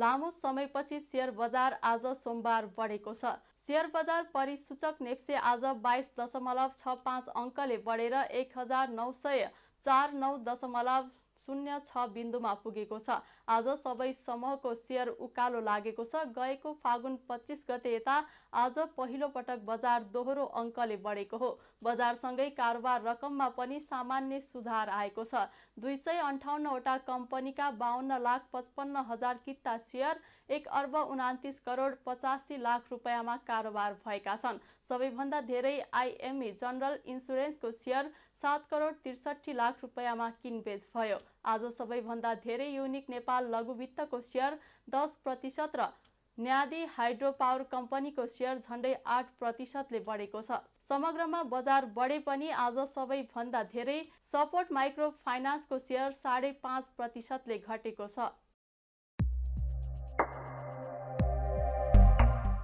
लामो समयपछि सेयर बजार आज सोमबार बढेको छ सेयर बजार परिसूचक नेप्से आज बाइस दशमलव छ पाँच अङ्कले बढेर एक हजार नौ सय चार नौ दशमलव शून्य छ बिन्दुमा पुगेको छ आज सबै समूहको सेयर उकालो लागेको छ गएको फागुन पच्चिस गते यता आज पहिलोपटक बजार दोहोरो अङ्कले बढेको हो बजारसँगै कारोबार रकममा पनि सामान्य सुधार आएको छ दुई सय अन्ठाउन्नवटा कम्पनीका बाहन्न लाख पचपन्न हजार किता सेयर एक अर्ब उनातिस करोड पचासी लाख रुपियाँमा कारोबार भएका छन् सबैभन्दा धेरै आइएमई जनरल इन्सुरेन्सको सेयर सात करोड त्रिसठी लाख रुपियाँमा किनबेच भयो आज सबैभन्दा धेरै युनिक नेपाल लघुवित्तको सेयर दस प्रतिशत र न्यादी हाइड्रो पावर कम्पनीको सेयर झन्डै आठ प्रतिशतले बढेको छ समग्रमा बजार बढे पनि आज सबैभन्दा धेरै सपोर्ट माइक्रो फाइनान्सको सेयर साढे पाँच प्रतिशतले घटेको छ